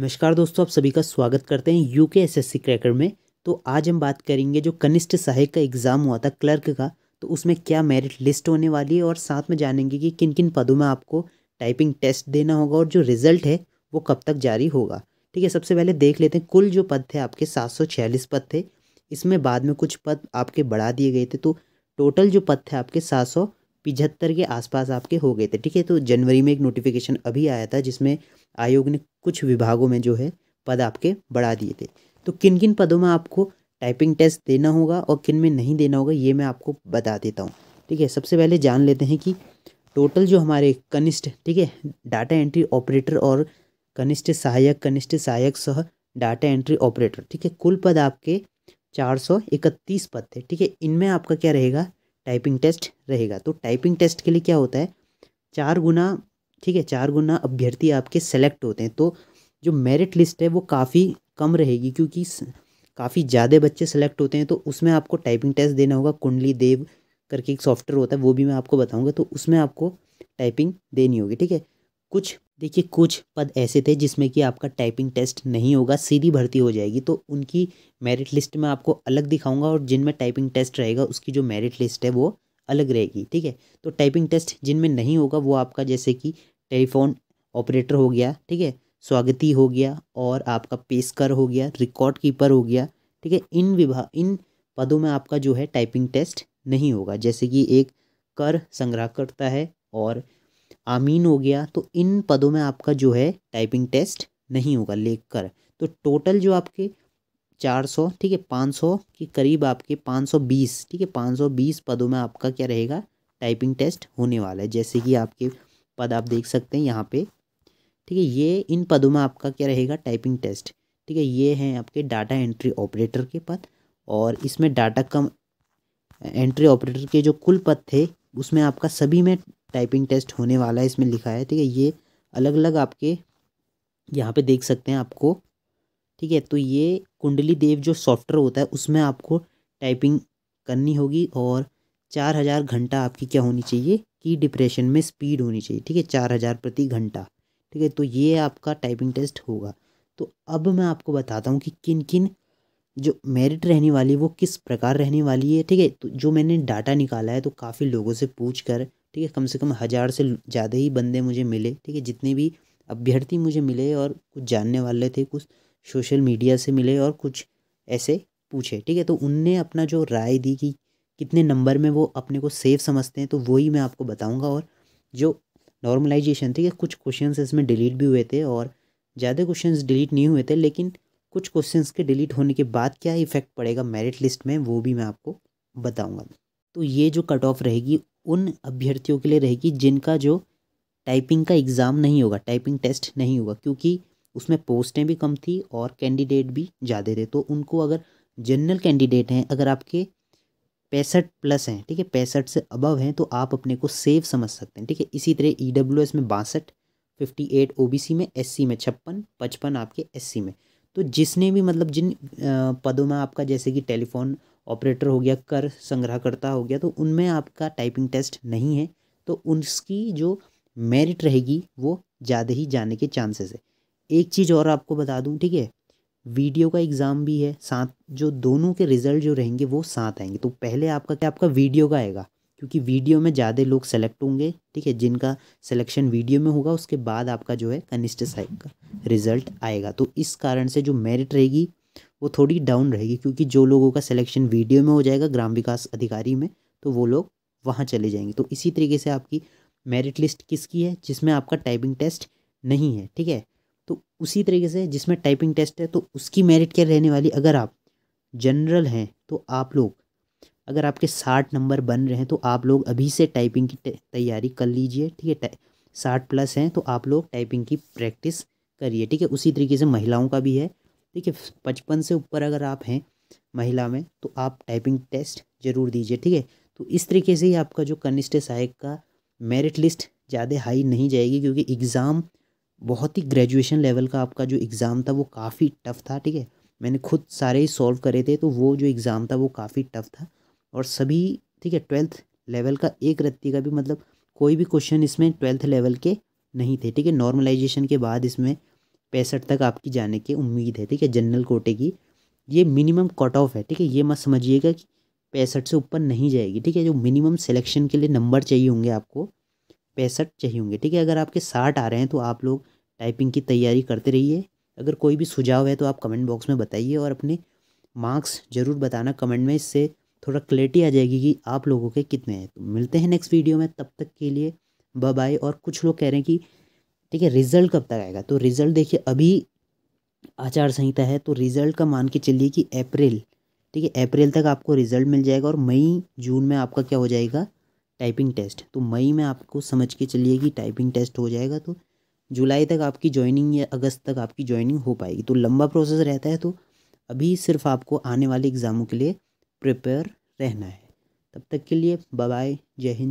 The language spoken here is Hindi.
नमस्कार दोस्तों आप सभी का स्वागत करते हैं यू के एस क्रैकर में तो आज हम बात करेंगे जो कनिष्ठ सहायक का एग्ज़ाम हुआ था क्लर्क का तो उसमें क्या मेरिट लिस्ट होने वाली है और साथ में जानेंगे कि किन किन पदों में आपको टाइपिंग टेस्ट देना होगा और जो रिज़ल्ट है वो कब तक जारी होगा ठीक है सबसे पहले देख लेते हैं कुल जो पद थे आपके सात पद थे इसमें बाद में कुछ पद आपके बढ़ा दिए गए थे तो टोटल जो पद थे आपके सात के आसपास आपके हो गए थे ठीक है तो जनवरी में एक नोटिफिकेशन अभी आया था जिसमें आयोग ने कुछ विभागों में जो है पद आपके बढ़ा दिए थे तो किन किन पदों में आपको टाइपिंग टेस्ट देना होगा और किन में नहीं देना होगा ये मैं आपको बता देता हूँ ठीक है सबसे पहले जान लेते हैं कि टोटल जो हमारे कनिष्ठ ठीक है डाटा एंट्री ऑपरेटर और कनिष्ठ सहायक कनिष्ठ सहायक सह डाटा एंट्री ऑपरेटर ठीक है कुल पद आपके चार सौ इकतीस पद थे ठीक है इनमें आपका क्या रहेगा टाइपिंग टेस्ट रहेगा तो टाइपिंग टेस्ट के लिए क्या होता है चार गुना ठीक है चार गुना अभ्यर्थी आपके सेलेक्ट होते हैं तो जो मेरिट लिस्ट है वो काफ़ी कम रहेगी क्योंकि काफ़ी ज़्यादा बच्चे सेलेक्ट होते हैं तो उसमें आपको टाइपिंग टेस्ट देना होगा कुंडली देव करके एक सॉफ्टवेयर होता है वो भी मैं आपको बताऊँगा तो उसमें आपको टाइपिंग देनी होगी ठीक है कुछ देखिए कुछ पद ऐसे थे जिसमें कि आपका टाइपिंग टेस्ट नहीं होगा सीधी भर्ती हो जाएगी तो उनकी मेरिट लिस्ट में आपको अलग दिखाऊंगा और जिनमें टाइपिंग टेस्ट रहेगा उसकी जो मेरिट लिस्ट है वो अलग रहेगी ठीक है तो टाइपिंग टेस्ट जिनमें नहीं होगा वो आपका जैसे कि टेलीफोन ऑपरेटर हो गया ठीक है स्वागती हो गया और आपका पेशकर हो गया रिकॉर्ड कीपर हो गया ठीक है इन विभाग इन पदों में आपका जो है टाइपिंग टेस्ट नहीं होगा जैसे कि एक कर संग्रह करता है और आमीन हो गया तो इन पदों में आपका जो है टाइपिंग टेस्ट नहीं होगा लेख कर तो टोटल जो आपके चार सौ ठीक है पाँच सौ के करीब आपके पाँच सौ बीस ठीक है पाँच सौ बीस पदों में आपका क्या रहेगा टाइपिंग टेस्ट होने वाला है जैसे कि आपके पद आप देख सकते हैं यहाँ पे ठीक है ये इन पदों में आपका क्या रहेगा टाइपिंग टेस्ट ठीक है ये हैं आपके डाटा एंट्री ऑपरेटर के पद और इसमें डाटा कम एंट्री ऑपरेटर के जो कुल पद थे उसमें आपका सभी में टाइपिंग टेस्ट होने वाला है इसमें लिखा है ठीक है ये अलग अलग आपके यहाँ पे देख सकते हैं आपको ठीक है तो ये कुंडली देव जो सॉफ्टवेयर होता है उसमें आपको टाइपिंग करनी होगी और चार हज़ार घंटा आपकी क्या होनी चाहिए की डिप्रेशन में स्पीड होनी चाहिए ठीक है चार हज़ार प्रति घंटा ठीक है तो ये आपका टाइपिंग टेस्ट होगा तो अब मैं आपको बताता हूँ कि किन किन जो मेरिट रहने वाली है वो किस प्रकार रहने वाली है ठीक है तो जो मैंने डाटा निकाला है तो काफ़ी लोगों से पूछ कर ठीक है कम से कम हज़ार से ज़्यादा ही बंदे मुझे मिले ठीक है जितने भी अभ्यर्थी मुझे मिले और कुछ जानने वाले थे कुछ सोशल मीडिया से मिले और कुछ ऐसे पूछे ठीक है तो उनने अपना जो राय दी कि कितने नंबर में वो अपने को सेफ समझते हैं तो वही मैं आपको बताऊंगा और जो नॉर्मलाइजेशन थी कुछ क्वेश्चन इसमें डिलीट भी हुए थे और ज़्यादा क्वेश्चन डिलीट नहीं हुए थे लेकिन कुछ क्वेश्चन के डिलीट होने के बाद क्या इफेक्ट पड़ेगा मेरिट लिस्ट में वो भी मैं आपको बताऊँगा तो ये जो कट ऑफ रहेगी उन अभ्यर्थियों के लिए रहेगी जिनका जो टाइपिंग का एग्ज़ाम नहीं होगा टाइपिंग टेस्ट नहीं होगा क्योंकि उसमें पोस्टें भी कम थी और कैंडिडेट भी ज़्यादा थे तो उनको अगर जनरल कैंडिडेट हैं अगर आपके पैंसठ प्लस हैं ठीक है पैंसठ से अबव हैं तो आप अपने को सेफ समझ सकते हैं ठीक है इसी तरह ई डब्ल्यू एस में बासठ fifty eight O B C में एस सी में छप्पन पचपन आपके एस सी में तो जिसने भी मतलब जिन पदों में आपका जैसे कि टेलीफोन ऑपरेटर हो गया कर संग्रहकर्ता हो गया तो उनमें आपका टाइपिंग टेस्ट नहीं है तो उसकी जो मेरिट रहेगी वो ज़्यादा ही जाने के चांसेस है एक चीज़ और आपको बता दूँ ठीक है वीडियो का एग्ज़ाम भी है साथ जो दोनों के रिज़ल्ट जो रहेंगे वो साथ आएंगे तो पहले आपका क्या आपका वीडियो का आएगा क्योंकि वीडियो में ज़्यादा लोग सेलेक्ट होंगे ठीक है जिनका सिलेक्शन वीडियो में होगा उसके बाद आपका जो है कनिष्ठ साइड का रिज़ल्ट आएगा तो इस कारण से जो मेरिट रहेगी वो थोड़ी डाउन रहेगी क्योंकि जो लोगों का सिलेक्शन वीडियो में हो जाएगा ग्राम विकास अधिकारी में तो वो लोग वहाँ चले जाएंगे तो इसी तरीके से आपकी मेरिट लिस्ट किसकी है जिसमें आपका टाइपिंग टेस्ट नहीं है ठीक है उसी तरीके से जिसमें टाइपिंग टेस्ट है तो उसकी मेरिट क्या रहने वाली अगर आप जनरल हैं तो आप लोग अगर आपके साठ नंबर बन रहे हैं तो आप लोग अभी से टाइपिंग की तैयारी कर लीजिए ठीक है साठ प्लस हैं तो आप लोग टाइपिंग की प्रैक्टिस करिए ठीक है उसी तरीके से महिलाओं का भी है ठीक है पचपन से ऊपर अगर आप हैं महिला में तो आप टाइपिंग टेस्ट ज़रूर दीजिए ठीक है तो इस तरीके से ही आपका जो कनिष्ठ सहायक का मेरिट लिस्ट ज़्यादा हाई नहीं जाएगी क्योंकि एग्ज़ाम बहुत ही ग्रेजुएशन लेवल का आपका जो एग्ज़ाम था वो काफ़ी टफ़ था ठीक है मैंने खुद सारे ही सॉल्व करे थे तो वो जो एग्ज़ाम था वो काफ़ी टफ़ था और सभी ठीक है ट्वेल्थ लेवल का एक रत्ती का भी मतलब कोई भी क्वेश्चन इसमें ट्वेल्थ लेवल के नहीं थे ठीक है नॉर्मलाइजेशन के बाद इसमें पैंसठ तक आपकी जाने की उम्मीद है ठीक है जनरल कोटे की ये मिनिमम कट ऑफ है ठीक है ये मत समझिएगा कि पैंसठ से ऊपर नहीं जाएगी ठीक है जो मिनिमम सिलेक्शन के लिए नंबर चाहिए होंगे आपको पैंसठ चाहिए होंगे ठीक है अगर आपके साठ आ रहे हैं तो आप लोग टाइपिंग की तैयारी करते रहिए अगर कोई भी सुझाव है तो आप कमेंट बॉक्स में बताइए और अपने मार्क्स ज़रूर बताना कमेंट में इससे थोड़ा क्लैरिटी आ जाएगी कि आप लोगों के कितने हैं तो मिलते हैं नेक्स्ट वीडियो में तब तक के लिए बाय और कुछ लोग कह रहे हैं कि ठीक है रिज़ल्ट कब तक आएगा तो रिज़ल्ट देखिए अभी आचार संहिता है तो रिज़ल्ट का मान के चलिए कि अप्रैल ठीक है अप्रैल तक आपको रिज़ल्ट मिल जाएगा और मई जून में आपका क्या हो जाएगा टाइपिंग टेस्ट तो मई में आपको समझ के चलिए कि टाइपिंग टेस्ट हो जाएगा तो जुलाई तक आपकी ज्वाइनिंग या अगस्त तक आपकी ज्वाइनिंग हो पाएगी तो लंबा प्रोसेस रहता है तो अभी सिर्फ आपको आने वाले एग्ज़ामों के लिए प्रिपेयर रहना है तब तक के लिए बाय जय हिंद